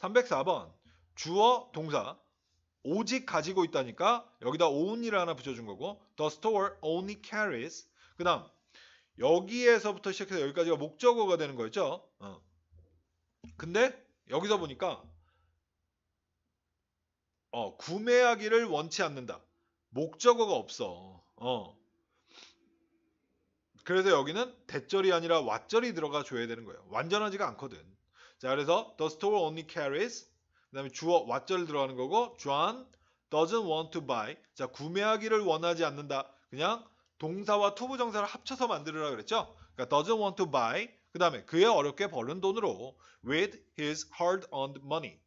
304번 주어 동사 오직 가지고 있다니까 여기다 o n 이라 하나 붙여준 거고 the store only carries 그 다음 여기에서부터 시작해서 여기까지가 목적어가 되는 거였죠 어. 근데 여기서 보니까 어, 구매하기를 원치 않는다 목적어가 없어 어. 그래서 여기는 대절이 아니라 왓절이 들어가 줘야 되는 거예요 완전하지가 않거든 자, 그래서 the store only carries 그 다음에 주어 왓절 들어가는 거고 John doesn't want to buy 자, 구매하기를 원하지 않는다. 그냥 동사와 투부정사를 합쳐서 만들으라 그랬죠. 그러니까 doesn't want to buy 그 다음에 그의 어렵게 벌은 돈으로 with his hard-earned money